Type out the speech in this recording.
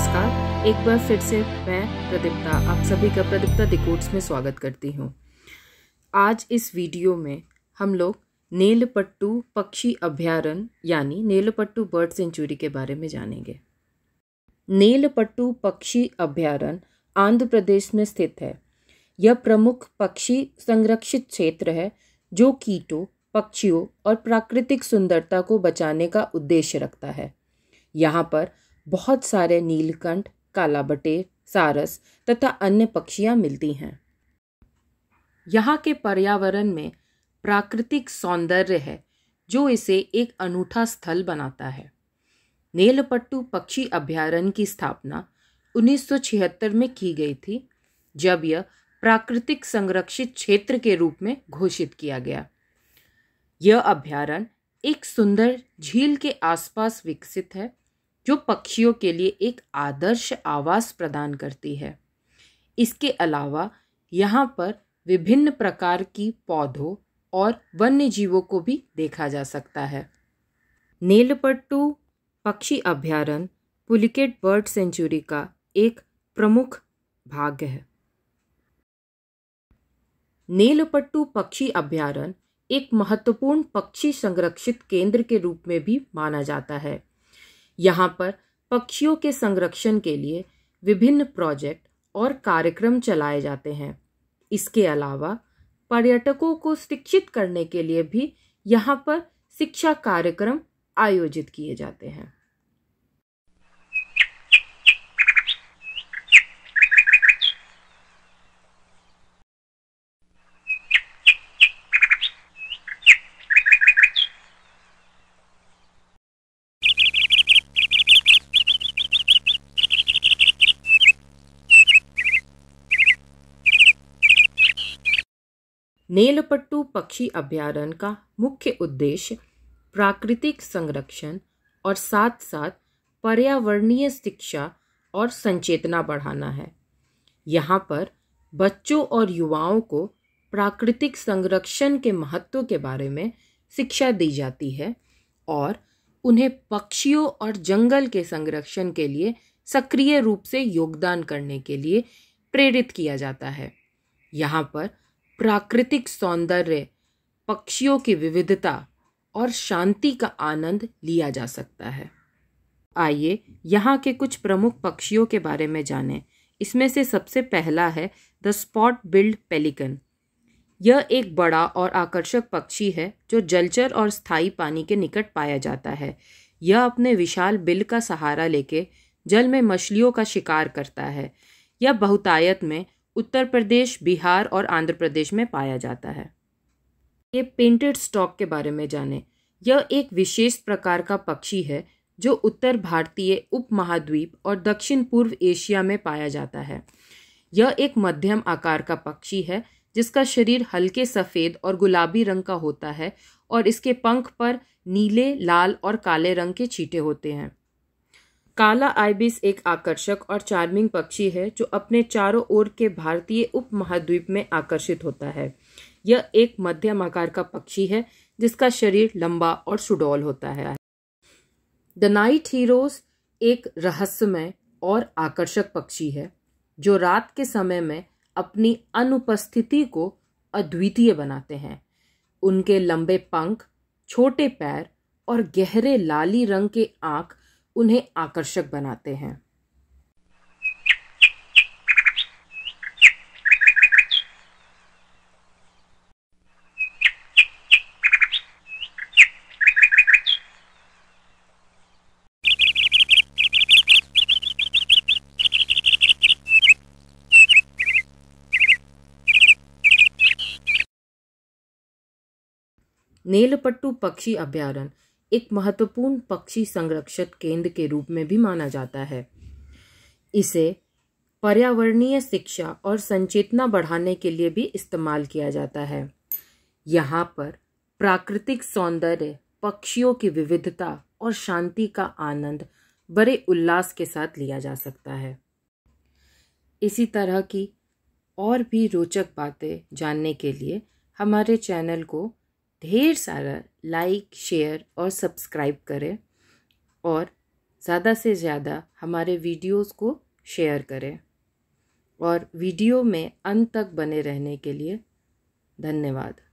नमस्कार एक बार फिर से मैं प्रदीप्ता आप सभी का प्रदीप्ता दिकोट्स में स्वागत करती हूँ आज इस वीडियो में हम लोग नीलपट्टू पक्षी अभ्यारण यानी नीलपट्टू बर्ड सेंचुरी के बारे में जानेंगे नीलपट्टू पक्षी अभ्यारण आंध्र प्रदेश में स्थित है यह प्रमुख पक्षी संरक्षित क्षेत्र है जो कीटों पक्षियों और प्राकृतिक सुंदरता को बचाने का उद्देश्य रखता है यहाँ पर बहुत सारे नीलकंठ बटेर सारस तथा अन्य पक्षियाँ मिलती हैं यहाँ के पर्यावरण में प्राकृतिक सौंदर्य है जो इसे एक अनूठा स्थल बनाता है नीलपट्टू पक्षी अभ्यारण्य की स्थापना 1976 में की गई थी जब यह प्राकृतिक संरक्षित क्षेत्र के रूप में घोषित किया गया यह अभ्यारण्य एक सुंदर झील के आसपास विकसित है जो पक्षियों के लिए एक आदर्श आवास प्रदान करती है इसके अलावा यहाँ पर विभिन्न प्रकार की पौधों और वन्य जीवों को भी देखा जा सकता है नीलपट्टू पक्षी अभ्यारण्य पुलिकेट बर्ड सेंचुरी का एक प्रमुख भाग है नीलपट्टू पक्षी अभ्यारण्य एक महत्वपूर्ण पक्षी संरक्षित केंद्र के रूप में भी माना जाता है यहाँ पर पक्षियों के संरक्षण के लिए विभिन्न प्रोजेक्ट और कार्यक्रम चलाए जाते हैं इसके अलावा पर्यटकों को शिक्षित करने के लिए भी यहाँ पर शिक्षा कार्यक्रम आयोजित किए जाते हैं नीलपट्टू पक्षी अभ्यारण्य का मुख्य उद्देश्य प्राकृतिक संरक्षण और साथ साथ पर्यावरणीय शिक्षा और संचेतना बढ़ाना है यहाँ पर बच्चों और युवाओं को प्राकृतिक संरक्षण के महत्व के बारे में शिक्षा दी जाती है और उन्हें पक्षियों और जंगल के संरक्षण के लिए सक्रिय रूप से योगदान करने के लिए प्रेरित किया जाता है यहाँ पर प्राकृतिक सौंदर्य पक्षियों की विविधता और शांति का आनंद लिया जा सकता है आइए यहाँ के कुछ प्रमुख पक्षियों के बारे में जानें इसमें से सबसे पहला है द स्पॉट बिल्ड पेलिकन यह एक बड़ा और आकर्षक पक्षी है जो जलचर और स्थायी पानी के निकट पाया जाता है यह अपने विशाल बिल का सहारा लेके जल में मछलियों का शिकार करता है यह बहुतायत में उत्तर प्रदेश बिहार और आंध्र प्रदेश में पाया जाता है ये पेंटेड स्टॉक के बारे में जानें यह एक विशेष प्रकार का पक्षी है जो उत्तर भारतीय उपमहाद्वीप और दक्षिण पूर्व एशिया में पाया जाता है यह एक मध्यम आकार का पक्षी है जिसका शरीर हल्के सफ़ेद और गुलाबी रंग का होता है और इसके पंख पर नीले लाल और काले रंग के छींटे होते हैं काला आइबिस एक आकर्षक और चार्मिंग पक्षी है जो अपने चारों ओर के भारतीय उपमहाद्वीप में आकर्षित होता है यह एक मध्यम आकार का पक्षी है जिसका शरीर लंबा और सुडौल होता है द नाइट हीरोज एक रहस्यमय और आकर्षक पक्षी है जो रात के समय में अपनी अनुपस्थिति को अद्वितीय बनाते हैं उनके लंबे पंख छोटे पैर और गहरे लाली रंग के आंख उन्हें आकर्षक बनाते हैं नीलपट्टू पक्षी अभ्यारण्य एक महत्वपूर्ण पक्षी संरक्षक केंद्र के रूप में भी माना जाता है इसे पर्यावरणीय शिक्षा और संचेतना बढ़ाने के लिए भी इस्तेमाल किया जाता है यहाँ पर प्राकृतिक सौंदर्य पक्षियों की विविधता और शांति का आनंद बड़े उल्लास के साथ लिया जा सकता है इसी तरह की और भी रोचक बातें जानने के लिए हमारे चैनल को ढेर सारा लाइक शेयर और सब्सक्राइब करें और ज़्यादा से ज़्यादा हमारे वीडियोस को शेयर करें और वीडियो में अंत तक बने रहने के लिए धन्यवाद